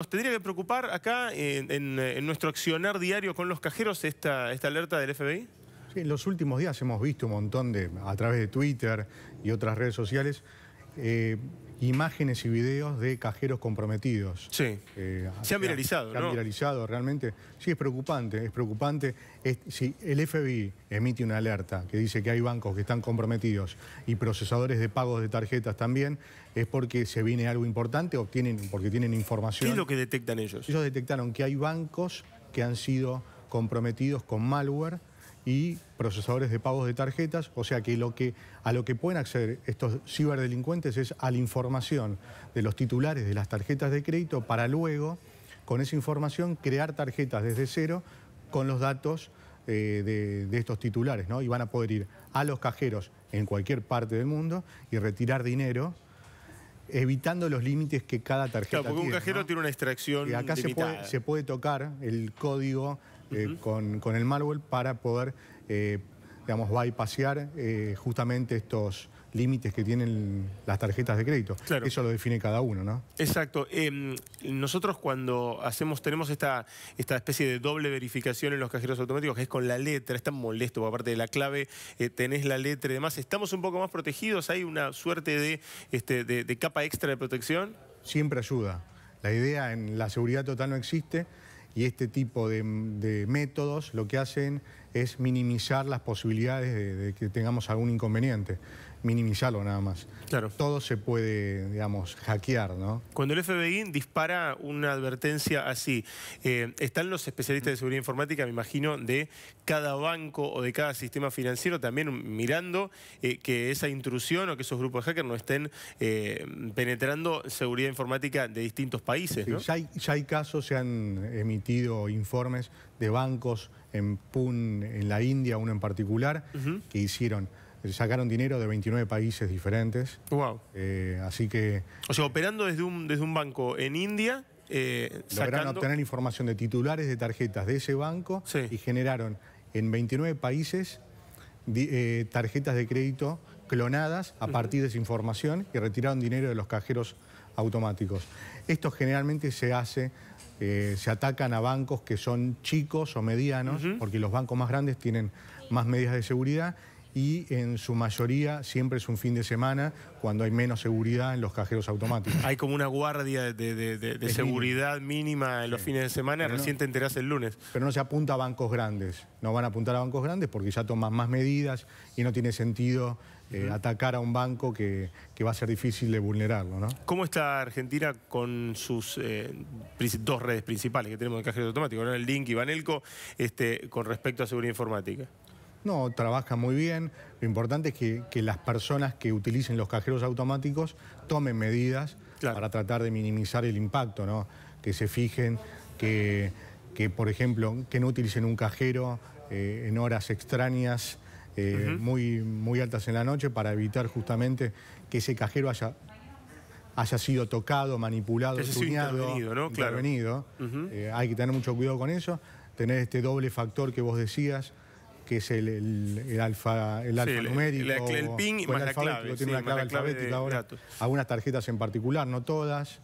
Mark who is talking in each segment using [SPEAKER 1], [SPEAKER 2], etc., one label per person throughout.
[SPEAKER 1] Nos tendría que preocupar acá en, nuestro accionar diario con los cajeros esta, alerta del FBI?
[SPEAKER 2] en los últimos días hemos visto un montón de, a través de Twitter y otras redes sociales, eh, imágenes y videos de cajeros comprometidos. Sí. Eh, se han viralizado, ¿no? Se han viralizado, realmente. Sí, es preocupante, es preocupante. si el FBI emite una alerta que dice que hay bancos que están comprometidos y procesadores de pagos de tarjetas también, es porque se viene algo importante o porque tienen información. ¿Qué es lo que detectan ellos? Ellos detectaron que hay bancos que han sido comprometidos con malware y procesadores de pagos de tarjetas, o sea que, lo que a lo que pueden acceder estos ciberdelincuentes es a la información de los titulares de las tarjetas de crédito para luego, con esa información, crear tarjetas desde cero con los datos eh, de, estos titulares, ¿no? Y van a poder ir a los cajeros en cualquier parte del mundo y retirar dinero evitando los límites que cada tarjeta tiene. porque un
[SPEAKER 1] cajero tiene una extracción y acá se
[SPEAKER 2] puede tocar el código eh, con, el malware para poder, eh, digamos, bypassear eh, justamente estos límites que tienen las tarjetas de crédito. Eso lo define cada uno, ¿no?
[SPEAKER 1] Exacto. Em, nosotros cuando hacemos, tenemos esta, esta especie de doble verificación en los cajeros automáticos, que es con la letra, es tan molesto, aparte de la clave, tenés la letra y demás, ¿estamos un poco más protegidos? ¿Hay una suerte este, de, de capa extra de protección?
[SPEAKER 2] Siempre ayuda. La idea en la seguridad total no existe, y este tipo de, métodos lo que hacen es minimizar las posibilidades de que tengamos algún inconveniente minimizarlo nada más. Claro. Todo se puede, digamos, hackear, ¿no?
[SPEAKER 1] Cuando el FBI dispara una advertencia así, eh, están los especialistas de seguridad informática, me imagino, de cada banco o de cada sistema financiero también mirando eh, que esa intrusión o que esos grupos de hackers no estén eh, penetrando seguridad informática de distintos países,
[SPEAKER 2] Ya hay, casos, se han emitido informes de bancos en Pune, en la India, uno en particular, que hicieron eh, sacaron dinero de 29 países diferentes. Wow. Eh, así que...
[SPEAKER 1] O sea, operando desde un, desde un banco en India... Eh, lograron obtener
[SPEAKER 2] información de titulares de tarjetas de ese banco y generaron en 29 países tarjetas de crédito clonadas a partir de esa información y retiraron dinero de los cajeros automáticos. Esto generalmente se hace se atacan a bancos que son chicos o medianos, porque los bancos más grandes tienen más medidas de seguridad y en su mayoría siempre es un fin de semana cuando hay menos seguridad en los cajeros automáticos.
[SPEAKER 1] Hay como una guardia de, seguridad mínima en los fines de semana, recién te enterás el lunes.
[SPEAKER 2] Pero no se apunta a bancos grandes, no van a apuntar a bancos grandes porque ya toman más medidas y no tiene sentido eh, atacar a un banco que, va a ser difícil de vulnerarlo. ¿no?
[SPEAKER 1] ¿Cómo está Argentina con sus eh, dos redes principales que tenemos de cajeros automáticos, el Link y Banelco, este, con respecto a seguridad informática?
[SPEAKER 2] No, trabaja muy bien. Lo importante es que, las personas que utilicen los cajeros automáticos tomen medidas para tratar de minimizar el impacto, ¿no? Que se fijen que, por ejemplo, que no utilicen un cajero eh, en horas extrañas, eh, muy, muy altas en la noche, para evitar justamente que ese cajero haya haya sido tocado, manipulado, tuneado, intervenido, eh, hay que tener mucho cuidado con eso, tener este doble factor que vos decías, que es el, el, el alfa, el sí, El, pin y la clave. Tiene una clave, alfabética ahora. Algunas tarjetas en particular, no todas.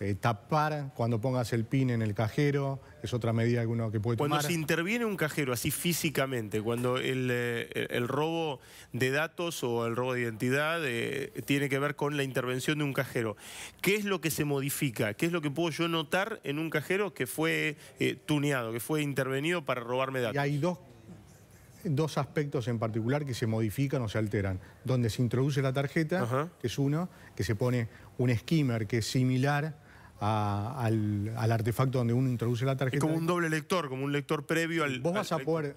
[SPEAKER 2] Eh, tapar cuando pongas el pin en el cajero, es otra medida que uno que puede tomar. Cuando se
[SPEAKER 1] interviene un cajero así físicamente, cuando eh, el, robo de datos o el robo de identidad eh, tiene que ver con la intervención de un cajero, ¿qué es lo que se modifica? ¿Qué es lo que puedo yo notar en un cajero que fue tuneado, que fue intervenido para robarme datos? Y
[SPEAKER 2] hay dos dos aspectos en particular que se modifican o se alteran. Donde se introduce la tarjeta, que es uno, que se pone un skimmer que es similar al, artefacto donde uno introduce la tarjeta. Es como un doble lector, como un lector previo al... Vos vas a poder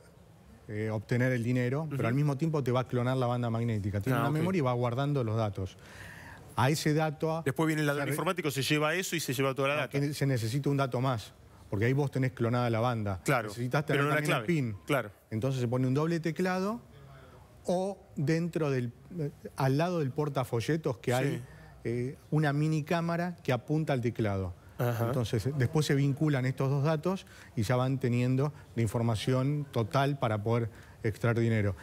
[SPEAKER 2] eh, obtener el dinero, pero al mismo tiempo te va a clonar la banda magnética. Tiene ah, una memoria y va guardando los datos. A ese dato... Después viene el informático,
[SPEAKER 1] se lleva eso y se lleva toda la data.
[SPEAKER 2] Se necesita un dato más. Porque ahí vos tenés clonada la banda. Claro. Necesitas tener El pin. Claro. Entonces se pone un doble teclado o dentro del, eh, al lado del portafolletos que hay eh, una mini cámara que apunta al teclado. Entonces, eh, después se vinculan estos dos datos y ya van teniendo la información total para poder extraer dinero.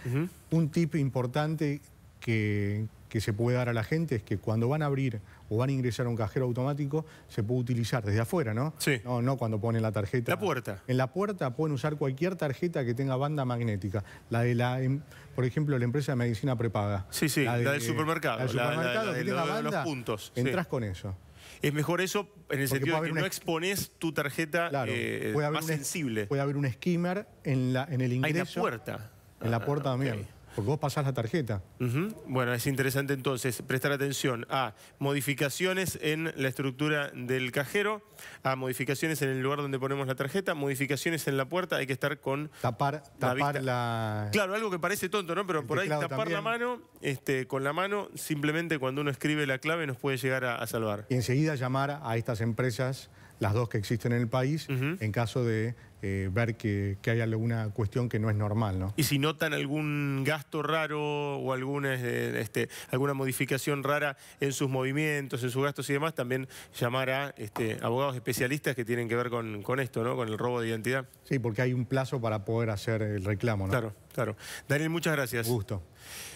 [SPEAKER 2] Un tip importante que, se puede dar a la gente es que cuando van a abrir o van a ingresar a un cajero automático, se puede utilizar desde afuera, ¿no? Sí. No, no cuando ponen la tarjeta. La puerta. En la puerta pueden usar cualquier tarjeta que tenga banda magnética. La de la, em, por ejemplo, la empresa de medicina prepaga. Sí, sí, la, del supermercado. La supermercado los puntos. Entrás con
[SPEAKER 1] eso. Es mejor eso en el sentido de que no expones tu tarjeta eh, más un,
[SPEAKER 2] sensible. Puede haber un skimmer en, la, en el ah, ingreso. Hay la puerta. En la ah, puerta también porque vos pasás la tarjeta.
[SPEAKER 1] Bueno, es interesante entonces prestar atención a modificaciones en la estructura del cajero, a modificaciones en el lugar donde ponemos la tarjeta, modificaciones en la puerta, hay que estar con...
[SPEAKER 2] Tapar, tapar la,
[SPEAKER 1] Claro, algo que parece tonto, ¿no? Pero por ahí tapar la mano, este, con la mano, simplemente cuando uno escribe la clave nos puede llegar a salvar.
[SPEAKER 2] Y enseguida llamar a estas empresas las dos que existen en el país, en caso de eh, ver que, hay alguna cuestión que no es normal. ¿no?
[SPEAKER 1] Y si notan algún gasto raro o alguna, eh, este, alguna modificación rara en sus movimientos, en sus gastos y demás, también llamar a este, abogados especialistas que tienen que ver con, esto, ¿no? con el robo de identidad.
[SPEAKER 2] Sí, porque hay un plazo para poder hacer el reclamo. Claro, claro. Daniel, muchas gracias. Un gusto.